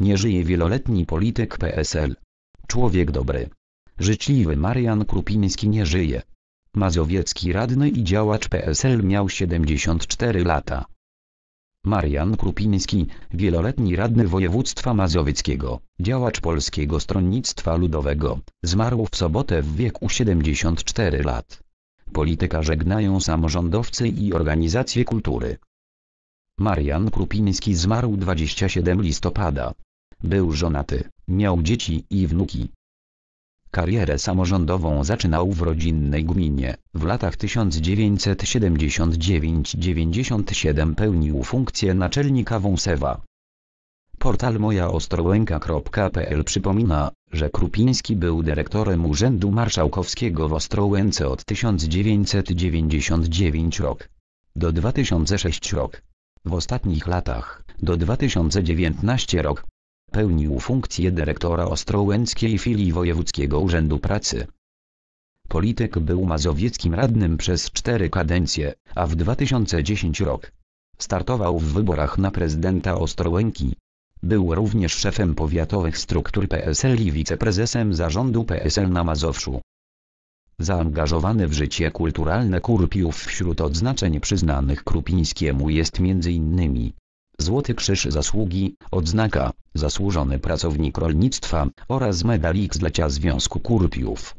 Nie żyje wieloletni polityk PSL. Człowiek dobry. Życzliwy Marian Krupiński nie żyje. Mazowiecki radny i działacz PSL miał 74 lata. Marian Krupiński, wieloletni radny województwa mazowieckiego, działacz Polskiego Stronnictwa Ludowego, zmarł w sobotę w wieku 74 lat. Polityka żegnają samorządowcy i organizacje kultury. Marian Krupiński zmarł 27 listopada był żonaty, miał dzieci i wnuki. Karierę samorządową zaczynał w rodzinnej gminie. W latach 1979-97 pełnił funkcję naczelnika Wąsewa. Portal mojaostrołęka.pl przypomina, że Krupiński był dyrektorem Urzędu Marszałkowskiego w Ostrołęce od 1999 rok do 2006 rok. W ostatnich latach, do 2019 rok, Pełnił funkcję dyrektora Ostrołęckiej Filii Wojewódzkiego Urzędu Pracy. Polityk był mazowieckim radnym przez cztery kadencje, a w 2010 rok startował w wyborach na prezydenta Ostrołęki. Był również szefem powiatowych struktur PSL i wiceprezesem zarządu PSL na Mazowszu. Zaangażowany w życie kulturalne Kurpiów wśród odznaczeń przyznanych Krupińskiemu jest m.in. Złoty Krzyż Zasługi, odznaka, zasłużony pracownik rolnictwa oraz medalik z lecia Związku Kurpiów.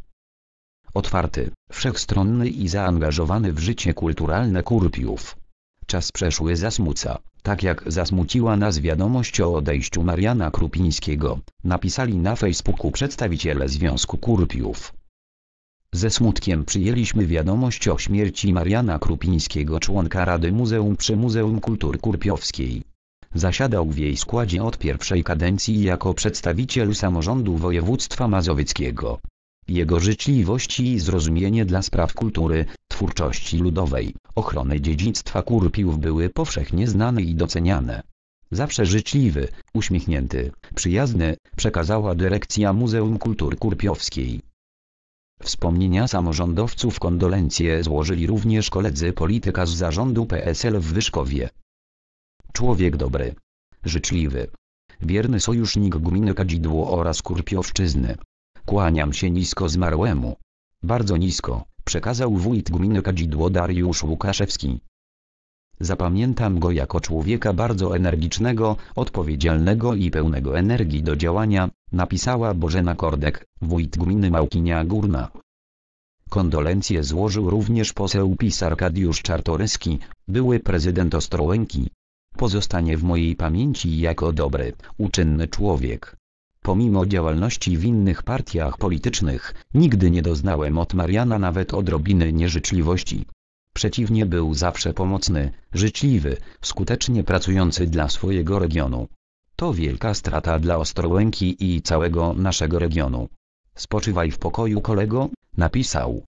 Otwarty, wszechstronny i zaangażowany w życie kulturalne Kurpiów. Czas przeszły zasmuca, tak jak zasmuciła nas wiadomość o odejściu Mariana Krupińskiego, napisali na Facebooku przedstawiciele Związku Kurpiów. Ze smutkiem przyjęliśmy wiadomość o śmierci Mariana Krupińskiego członka Rady Muzeum przy Muzeum Kultury Kurpiowskiej. Zasiadał w jej składzie od pierwszej kadencji jako przedstawiciel samorządu województwa mazowieckiego. Jego życzliwość i zrozumienie dla spraw kultury, twórczości ludowej, ochrony dziedzictwa Kurpiów były powszechnie znane i doceniane. Zawsze życzliwy, uśmiechnięty, przyjazny, przekazała dyrekcja Muzeum Kultury Kurpiowskiej. Wspomnienia samorządowców kondolencje złożyli również koledzy polityka z zarządu PSL w Wyszkowie. Człowiek dobry. Życzliwy. Wierny sojusznik gminy Kadzidło oraz Kurpiowszczyzny. Kłaniam się nisko zmarłemu. Bardzo nisko, przekazał wójt gminy Kadzidło Dariusz Łukaszewski. Zapamiętam go jako człowieka bardzo energicznego, odpowiedzialnego i pełnego energii do działania, napisała Bożena Kordek, wójt gminy Małkinia Górna. Kondolencje złożył również poseł PiS Kadiusz Czartoryski, były prezydent Ostrołęki pozostanie w mojej pamięci jako dobry, uczynny człowiek. Pomimo działalności w innych partiach politycznych, nigdy nie doznałem od Mariana nawet odrobiny nieżyczliwości. Przeciwnie był zawsze pomocny, życzliwy, skutecznie pracujący dla swojego regionu. To wielka strata dla Ostrołęki i całego naszego regionu. Spoczywaj w pokoju kolego, napisał.